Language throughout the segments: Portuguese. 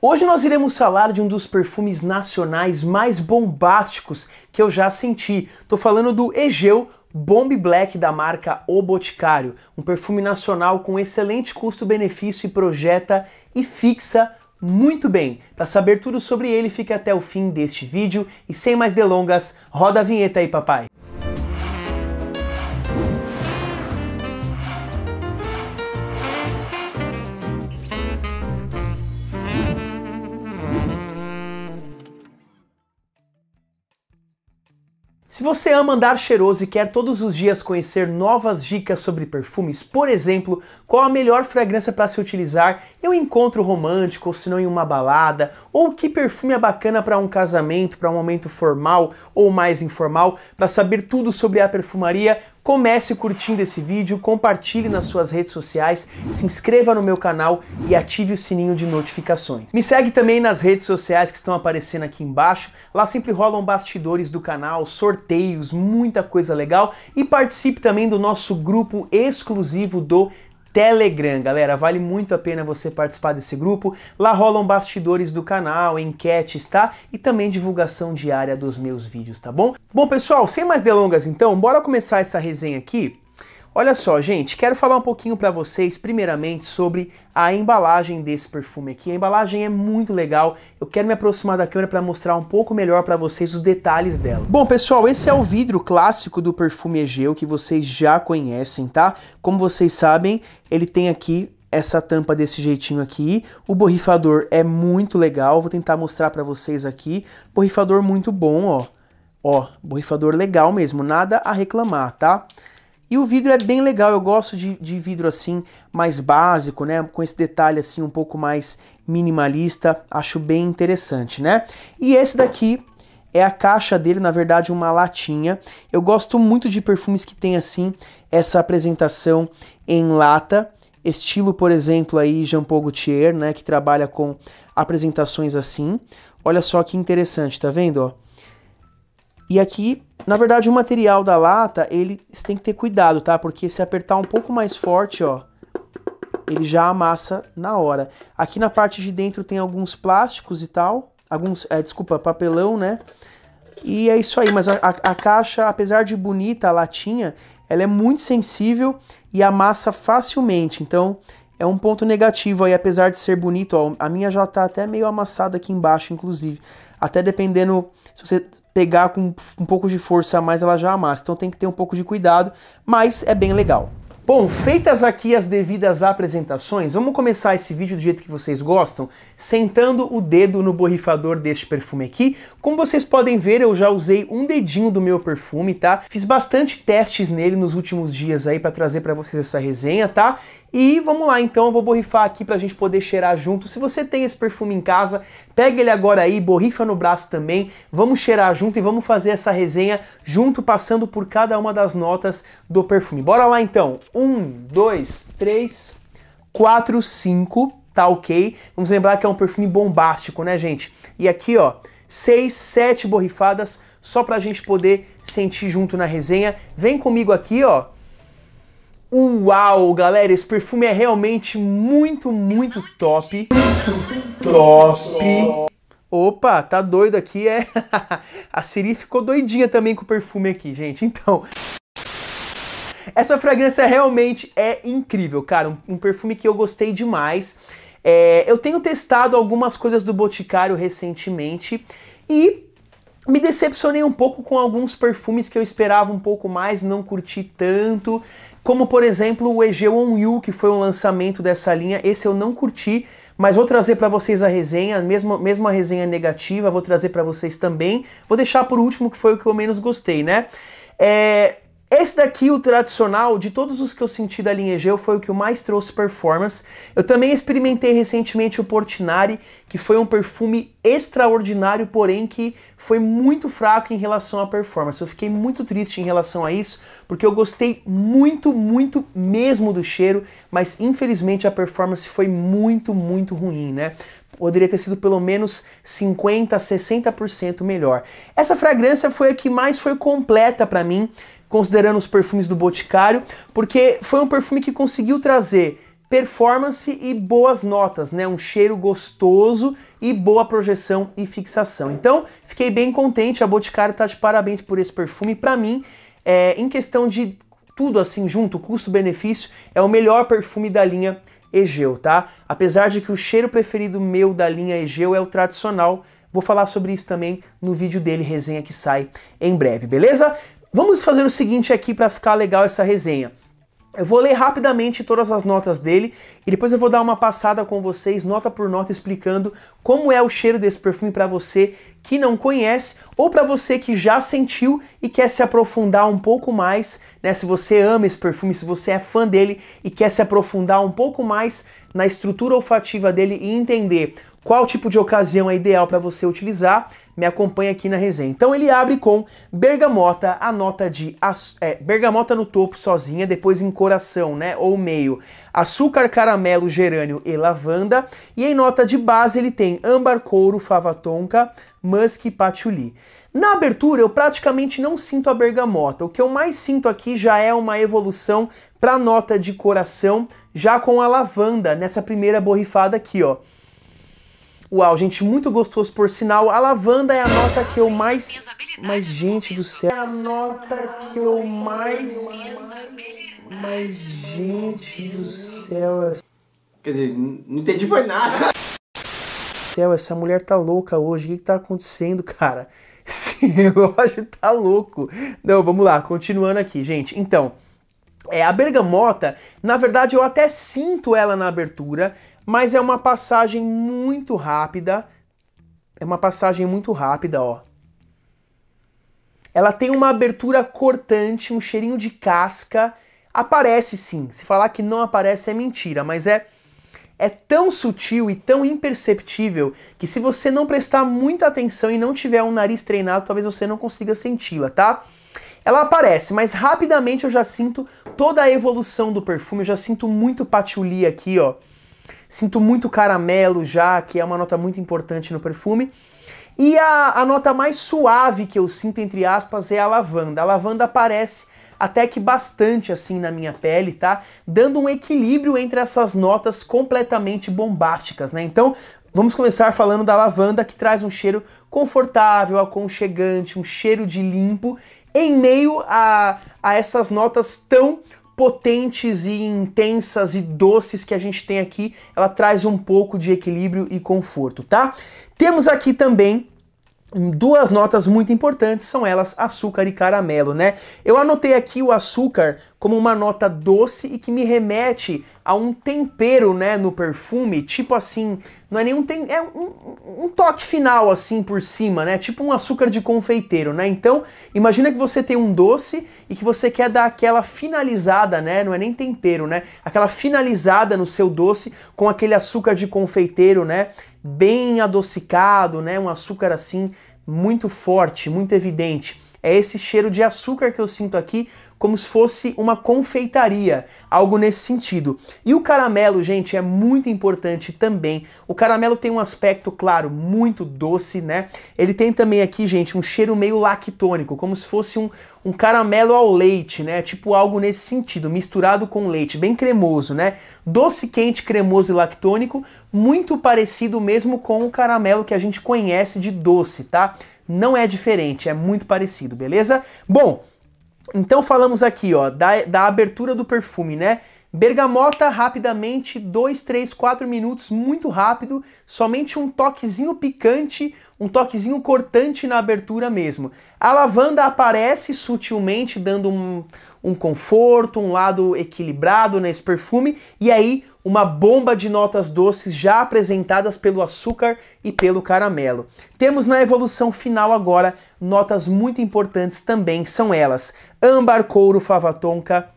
Hoje nós iremos falar de um dos perfumes nacionais mais bombásticos que eu já senti. Tô falando do Egeu Bomb Black da marca O Boticário, um perfume nacional com excelente custo-benefício e projeta e fixa muito bem. Para saber tudo sobre ele, fique até o fim deste vídeo e sem mais delongas, roda a vinheta aí, papai. Se você ama andar cheiroso e quer todos os dias conhecer novas dicas sobre perfumes, por exemplo, qual a melhor fragrância para se utilizar em um encontro romântico, ou se não em uma balada, ou que perfume é bacana para um casamento, para um momento formal ou mais informal, para saber tudo sobre a perfumaria, Comece curtindo esse vídeo, compartilhe nas suas redes sociais, se inscreva no meu canal e ative o sininho de notificações. Me segue também nas redes sociais que estão aparecendo aqui embaixo. Lá sempre rolam bastidores do canal, sorteios, muita coisa legal e participe também do nosso grupo exclusivo do Telegram, galera. Vale muito a pena você participar desse grupo. Lá rolam bastidores do canal, enquetes, tá? E também divulgação diária dos meus vídeos, tá bom? Bom, pessoal, sem mais delongas então, bora começar essa resenha aqui Olha só, gente, quero falar um pouquinho para vocês, primeiramente, sobre a embalagem desse perfume aqui. A embalagem é muito legal. Eu quero me aproximar da câmera para mostrar um pouco melhor para vocês os detalhes dela. Bom, pessoal, esse é o vidro clássico do perfume Egeu que vocês já conhecem, tá? Como vocês sabem, ele tem aqui essa tampa desse jeitinho aqui. O borrifador é muito legal, vou tentar mostrar para vocês aqui. Borrifador muito bom, ó. Ó, borrifador legal mesmo, nada a reclamar, tá? Tá? E o vidro é bem legal, eu gosto de, de, vidro assim, mais básico, né? Com esse detalhe assim um pouco mais minimalista, acho bem interessante, né? E esse daqui é a caixa dele, na verdade uma latinha. Eu gosto muito de perfumes que tem assim, essa apresentação em lata. Estilo, por exemplo, aí Jean Paul Gaultier, né? Que trabalha com apresentações assim. Olha só que interessante, tá vendo, ó? E aqui, na verdade, o material da lata, ele tem que ter cuidado, tá? Porque se apertar um pouco mais forte, ó, ele já amassa na hora. Aqui na parte de dentro tem alguns plásticos e tal, alguns, é, desculpa, papelão, né? E é isso aí, mas a, a, a caixa, apesar de bonita, a latinha, ela é muito sensível e amassa facilmente, então é um ponto negativo aí, apesar de ser bonito, ó, a minha já tá até meio amassada aqui embaixo, inclusive. Até dependendo se você pegar com um pouco de força a mais, ela já amassa. Então tem que ter um pouco de cuidado, mas é bem legal. Bom, feitas aqui as devidas apresentações, vamos começar esse vídeo do jeito que vocês gostam, sentando o dedo no borrifador deste perfume aqui. Como vocês podem ver, eu já usei um dedinho do meu perfume, tá? Fiz bastante testes nele nos últimos dias aí para trazer para vocês essa resenha, tá? E vamos lá, então eu vou borrifar aqui para a gente poder cheirar junto. Se você tem esse perfume em casa, pega ele agora aí, borrifa no braço também. Vamos cheirar junto e vamos fazer essa resenha junto, passando por cada uma das notas do perfume. Bora lá então. Um, dois, três, quatro, cinco. Tá ok. Vamos lembrar que é um perfume bombástico, né, gente? E aqui, ó, seis, sete borrifadas só para a gente poder sentir junto na resenha. Vem comigo aqui, ó Uau, galera, esse perfume é realmente muito, muito top. Top. Opa, tá doido aqui, é. A Siri ficou doidinha também com o perfume aqui, gente. Então, essa fragrância realmente é incrível, cara. Um, um perfume que eu gostei demais. É, eu tenho testado algumas coisas do Boticário recentemente e me decepcionei um pouco com alguns perfumes que eu esperava um pouco mais, não curti tanto como por exemplo o Egeu One U que foi um lançamento dessa linha. Esse eu não curti, mas vou trazer para vocês a resenha, mesmo, mesmo a resenha negativa, vou trazer para vocês também. Vou deixar por último, que foi o que eu menos gostei, né? É, esse daqui, o tradicional, de todos os que eu senti da linha Egeu, foi o que mais trouxe performance. Eu também experimentei recentemente o Portinari, que foi um perfume extraordinário, porém que foi muito fraco em relação à performance. Eu fiquei muito triste em relação a isso, porque eu gostei muito, muito mesmo do cheiro, mas infelizmente a performance foi muito, muito ruim, né? poderia ter sido pelo menos 50, 60% melhor. Essa fragrância foi a que mais foi completa para mim considerando os perfumes do Boticário, porque foi um perfume que conseguiu trazer performance e boas notas, né? Um cheiro gostoso e boa projeção e fixação. Então, fiquei bem contente, a Boticário tá de parabéns por esse perfume. Para mim, é, em questão de tudo assim junto, custo-benefício, é o melhor perfume da linha Egeu, tá? Apesar de que o cheiro preferido meu da linha Egeu é o tradicional, Vou falar sobre isso também no vídeo dele, resenha que sai em breve, beleza? Vamos fazer o seguinte aqui para ficar legal essa resenha. Eu vou ler rapidamente todas as notas dele e depois eu vou dar uma passada com vocês, nota por nota, explicando como é o cheiro desse perfume para você que não conhece ou para você que já sentiu e quer se aprofundar um pouco mais, né? Se você ama esse perfume, se você é fã dele e quer se aprofundar um pouco mais na estrutura olfativa dele e entender qual tipo de ocasião é ideal para você utilizar, me acompanha aqui na resenha. Então ele abre com bergamota, a nota de é, bergamota no topo sozinha, depois em coração, né, ou meio, açúcar, caramelo, gerânio e lavanda, e em nota de base ele tem âmbar, couro, fava tonka, musk e patchouli. Na abertura eu praticamente não sinto a bergamota. O que eu mais sinto aqui já é uma evolução para nota de coração, já com a lavanda nessa primeira borrifada aqui, ó. Uau, gente, muito gostoso, por sinal. A lavanda é a nota que eu mais... Mas, gente do céu... É a nota que eu mais... Mas, gente do céu... Quer dizer, não entendi foi nada. Céu, essa mulher tá louca hoje. O que, que tá acontecendo, cara? Esse relógio tá louco. Não, vamos lá, continuando aqui, gente. Então... É, a bergamota, na verdade, eu até sinto ela na abertura, mas é uma passagem muito rápida. É uma passagem muito rápida, ó. Ela tem uma abertura cortante, um cheirinho de casca. Aparece sim. Se falar que não aparece é mentira, mas é é tão sutil e tão imperceptível que se você não prestar muita atenção e não tiver um nariz treinado, talvez você não consiga senti-la, tá? Ela aparece, mas rapidamente eu já sinto toda a evolução do perfume, eu já sinto muito patchouli aqui, ó. Sinto muito caramelo já, que é uma nota muito importante no perfume. E a, a nota mais suave que eu sinto, entre aspas, é a lavanda. A lavanda aparece até que bastante assim na minha pele, tá? Dando um equilíbrio entre essas notas completamente bombásticas, né? Então, vamos começar falando da lavanda, que traz um cheiro confortável, aconchegante, um cheiro de limpo, em meio a, a essas notas tão potentes e intensas e doces que a gente tem aqui, ela traz um pouco de equilíbrio e conforto, tá? Temos aqui também Duas notas muito importantes são elas açúcar e caramelo, né? Eu anotei aqui o açúcar como uma nota doce e que me remete a um tempero, né, no perfume, tipo assim, não é nenhum tem é um, um, toque final assim por cima, né? Tipo um açúcar de confeiteiro, né? Então, imagina que você tem um doce e que você quer dar aquela finalizada, né? Não é nem tempero, né? Aquela finalizada no seu doce com aquele açúcar de confeiteiro, né? bem adocicado, né? Um açúcar assim muito forte, muito evidente. É esse cheiro de açúcar que eu sinto aqui, como se fosse uma confeitaria, algo nesse sentido. E o caramelo, gente, é muito importante também. O caramelo tem um aspecto, claro, muito doce, né? Ele tem também aqui, gente, um cheiro meio lactônico, como se fosse um, um caramelo ao leite, né? Tipo algo nesse sentido, misturado com leite, bem cremoso, né? Doce, quente, cremoso e lactônico, muito parecido mesmo com o caramelo que a gente conhece de doce, tá? não é diferente, é muito parecido, beleza? Bom, então falamos aqui, ó, da, da abertura do perfume, né? Bergamota rapidamente, 2, 3, 4 minutos, muito rápido, somente um toquezinho picante, um toquezinho cortante na abertura mesmo. A lavanda aparece sutilmente, dando um, um conforto, um lado equilibrado nesse perfume, e aí uma bomba de notas doces já apresentadas pelo açúcar e pelo caramelo. Temos na evolução final agora notas muito importantes também, são elas: âmbar, couro, fava tonka,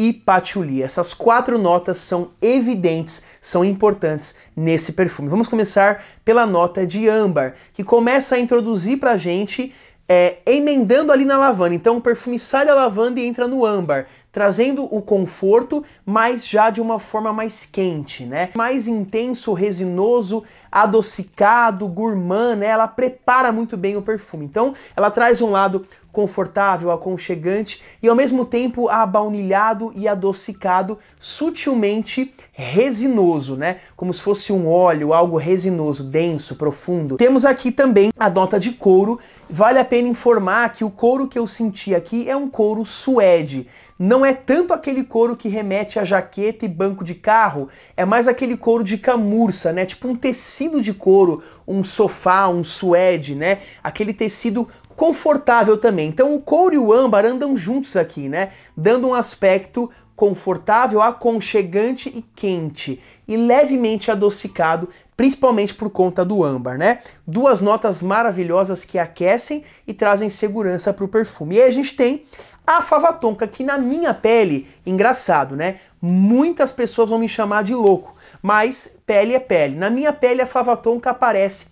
e patchouli. Essas quatro notas são evidentes, são importantes nesse perfume. Vamos começar pela nota de âmbar, que começa a introduzir para a gente é, emendando ali na lavanda. Então o perfume sai da lavanda e entra no âmbar, trazendo o conforto, mas já de uma forma mais quente, né? Mais intenso, resinoso, adocicado, gourmand, né? Ela prepara muito bem o perfume. Então ela traz um lado confortável, aconchegante e ao mesmo tempo abaunilhado e adocicado, sutilmente resinoso, né? Como se fosse um óleo, algo resinoso, denso, profundo. Temos aqui também a nota de couro. Vale a pena informar que o couro que eu senti aqui é um couro suede. Não é tanto aquele couro que remete a jaqueta e banco de carro, é mais aquele couro de camurça, né? Tipo um tecido de couro, um sofá, um suede, né? Aquele tecido confortável também. Então o couro e o âmbar andam juntos aqui, né? Dando um aspecto confortável, aconchegante e quente, e levemente adocicado, principalmente por conta do âmbar, né? Duas notas maravilhosas que aquecem e trazem segurança para o perfume. E aí a gente tem a fava tonka, que na minha pele, engraçado, né? Muitas pessoas vão me chamar de louco, mas pele é pele. Na minha pele a fava tonka aparece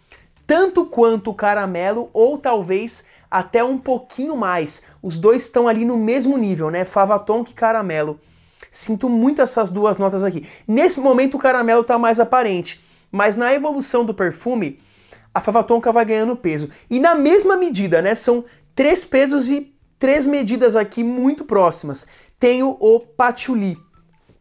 tanto quanto o caramelo ou talvez até um pouquinho mais. Os dois estão ali no mesmo nível, né? Fava Tonk e caramelo. Sinto muito essas duas notas aqui. Nesse momento o caramelo está mais aparente, mas na evolução do perfume, a fava tonka vai ganhando peso. E na mesma medida, né? São três pesos e três medidas aqui muito próximas. Tenho o patchouli.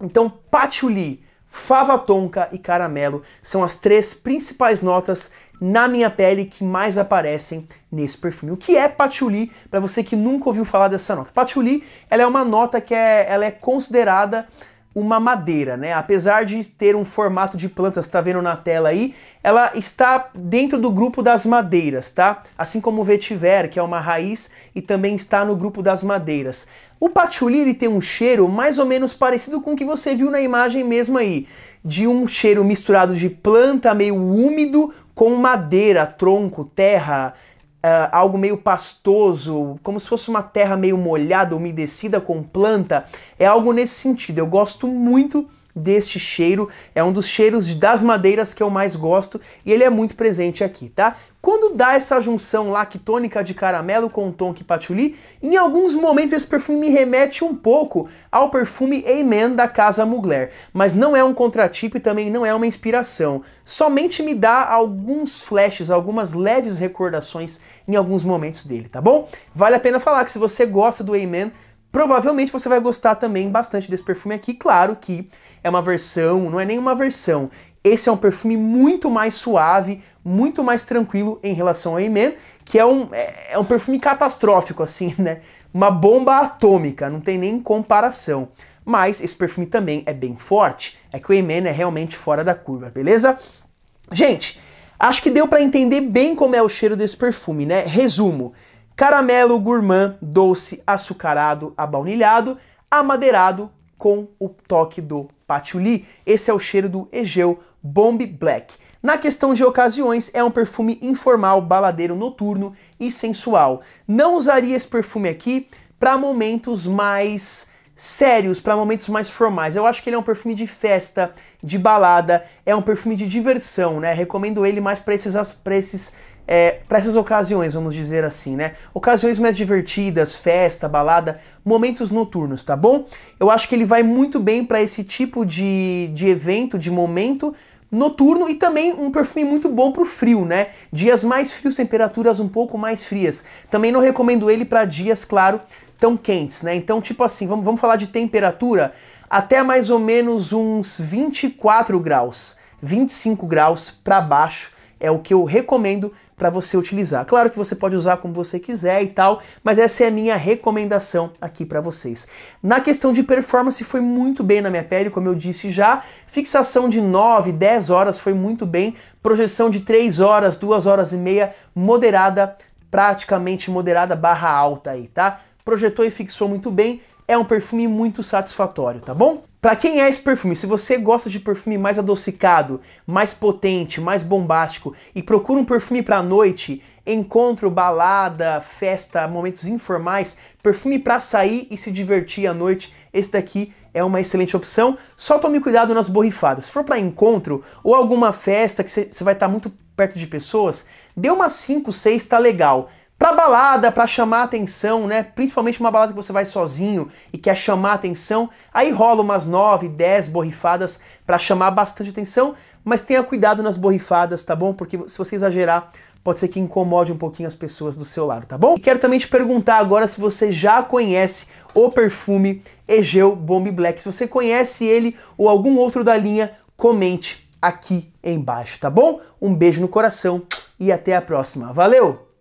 Então, patchouli, fava tonka e caramelo são as três principais notas na minha pele que mais aparecem nesse perfume. O que é patchouli para você que nunca ouviu falar dessa nota? Patchouli, ela é uma nota que é, ela é considerada uma madeira, né? Apesar de ter um formato de planta, está vendo na tela aí, ela está dentro do grupo das madeiras, tá? Assim como o vetiver, que é uma raiz, e também está no grupo das madeiras. O patchouli ele tem um cheiro mais ou menos parecido com o que você viu na imagem mesmo aí, de um cheiro misturado de planta meio úmido com madeira, tronco, terra, Uh, algo meio pastoso, como se fosse uma terra meio molhada, umedecida com planta. É algo nesse sentido. Eu gosto muito deste cheiro. É um dos cheiros das madeiras que eu mais gosto e ele é muito presente aqui, tá? Quando dá essa junção lactônica de caramelo com tonka e patchouli, em alguns momentos esse perfume me remete um pouco ao perfume Amen da Casa Mugler, mas não é um contratipo e também não é uma inspiração. Somente me dá alguns flashes, algumas leves recordações em alguns momentos dele, tá bom? Vale a pena falar que se você gosta do Amen, Provavelmente você vai gostar também bastante desse perfume aqui, claro que é uma versão, não é nenhuma versão. Esse é um perfume muito mais suave, muito mais tranquilo em relação ao Amen, que é um, é, é, um perfume catastrófico, assim, né? Uma bomba atômica, não tem nem comparação. Mas esse perfume também é bem forte, é que o Amen é realmente fora da curva, beleza? Gente, acho que deu para entender bem como é o cheiro desse perfume, né? Resumo, caramelo gourmand, doce, açucarado, abaunilhado, amadeirado com o toque do patchouli. Esse é o cheiro do Egeu Bomb Black. Na questão de ocasiões, é um perfume informal, baladeiro, noturno e sensual. Não usaria esse perfume aqui para momentos mais sérios, para momentos mais formais. Eu acho que ele é um perfume de festa, de balada, é um perfume de diversão, né? Recomendo ele mais para esses, esses é, para essas ocasiões, vamos dizer assim, né? Ocasiões mais divertidas, festa, balada, momentos noturnos, tá bom? Eu acho que ele vai muito bem para esse tipo de, de evento, de momento noturno e também um perfume muito bom para o frio, né? Dias mais frios, temperaturas um pouco mais frias. Também não recomendo ele para dias, claro, tão quentes, né? Então, tipo assim, vamos, vamos falar de temperatura até mais ou menos uns 24 graus, 25 graus para baixo é o que eu recomendo para você utilizar. Claro que você pode usar como você quiser e tal, mas essa é a minha recomendação aqui para vocês. Na questão de performance foi muito bem na minha pele, como eu disse já, fixação de 9, 10 horas foi muito bem, projeção de 3 horas, 2 horas e meia, moderada, praticamente moderada barra alta aí, tá? Projetou e fixou muito bem, é um perfume muito satisfatório, tá bom? Para quem é esse perfume? Se você gosta de perfume mais adocicado, mais potente, mais bombástico e procura um perfume para noite, encontro, balada, festa, momentos informais, perfume para sair e se divertir à noite, esse daqui é uma excelente opção. Só tome cuidado nas borrifadas. Se for para encontro ou alguma festa que você vai estar tá muito perto de pessoas, dê umas 5, 6, tá legal. Pra balada, pra chamar atenção, né? Principalmente uma balada que você vai sozinho e quer chamar atenção, aí rola umas 9, 10 borrifadas para chamar bastante atenção, mas tenha cuidado nas borrifadas, tá bom? Porque se você exagerar, pode ser que incomode um pouquinho as pessoas do seu lado, tá bom? E quero também te perguntar agora se você já conhece o perfume Egeu Bomb Black. Se você conhece ele ou algum outro da linha, comente aqui embaixo, tá bom? Um beijo no coração e até a próxima. Valeu!